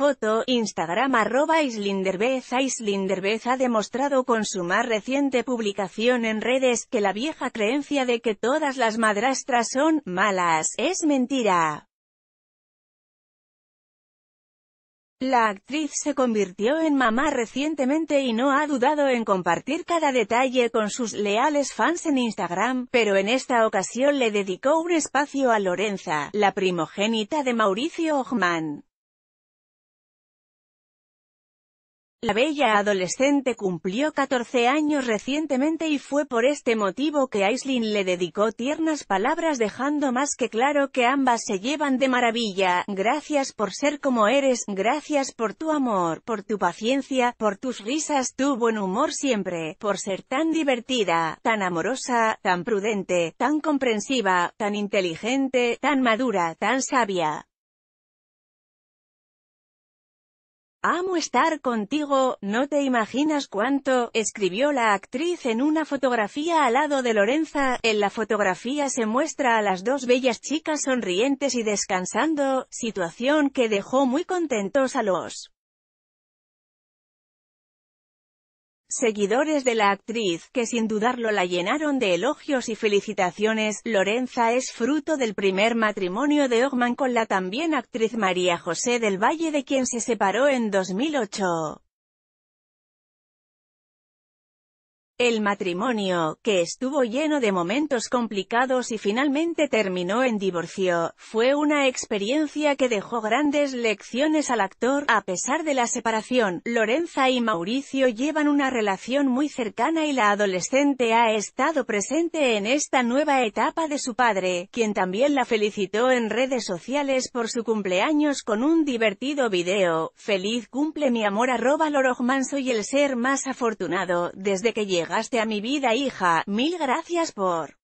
Foto, Instagram arroba Islinderbez Islinderbez ha demostrado con su más reciente publicación en redes, que la vieja creencia de que todas las madrastras son «malas» es mentira. La actriz se convirtió en mamá recientemente y no ha dudado en compartir cada detalle con sus leales fans en Instagram, pero en esta ocasión le dedicó un espacio a Lorenza, la primogénita de Mauricio Ogman. La bella adolescente cumplió 14 años recientemente y fue por este motivo que Aislinn le dedicó tiernas palabras dejando más que claro que ambas se llevan de maravilla, gracias por ser como eres, gracias por tu amor, por tu paciencia, por tus risas, tu buen humor siempre, por ser tan divertida, tan amorosa, tan prudente, tan comprensiva, tan inteligente, tan madura, tan sabia. Amo estar contigo, no te imaginas cuánto, escribió la actriz en una fotografía al lado de Lorenza. En la fotografía se muestra a las dos bellas chicas sonrientes y descansando, situación que dejó muy contentos a los seguidores de la actriz, que sin dudarlo la llenaron de elogios y felicitaciones. Lorenza es fruto del primer matrimonio de Ogman con la también actriz María José del Valle de quien se separó en 2008. El matrimonio, que estuvo lleno de momentos complicados y finalmente terminó en divorcio, fue una experiencia que dejó grandes lecciones al actor. A pesar de la separación, Lorenza y Mauricio llevan una relación muy cercana y la adolescente ha estado presente en esta nueva etapa de su padre, quien también la felicitó en redes sociales por su cumpleaños con un divertido video. Feliz cumple mi amor arroba Lorogman soy el ser más afortunado, desde que llega llegaste a mi vida hija, mil gracias por...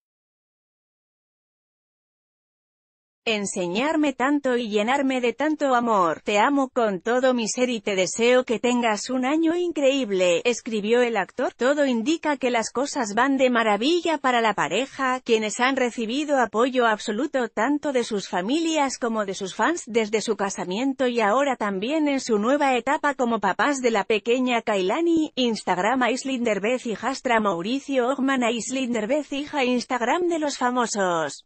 enseñarme tanto y llenarme de tanto amor. Te amo con todo mi ser y te deseo que tengas un año increíble, escribió el actor. Todo indica que las cosas van de maravilla para la pareja, quienes han recibido apoyo absoluto tanto de sus familias como de sus fans desde su casamiento y ahora también en su nueva etapa como papás de la pequeña Kailani, Instagram Aislinder y hijastra Mauricio Ogman Aislinder hija Instagram de los famosos.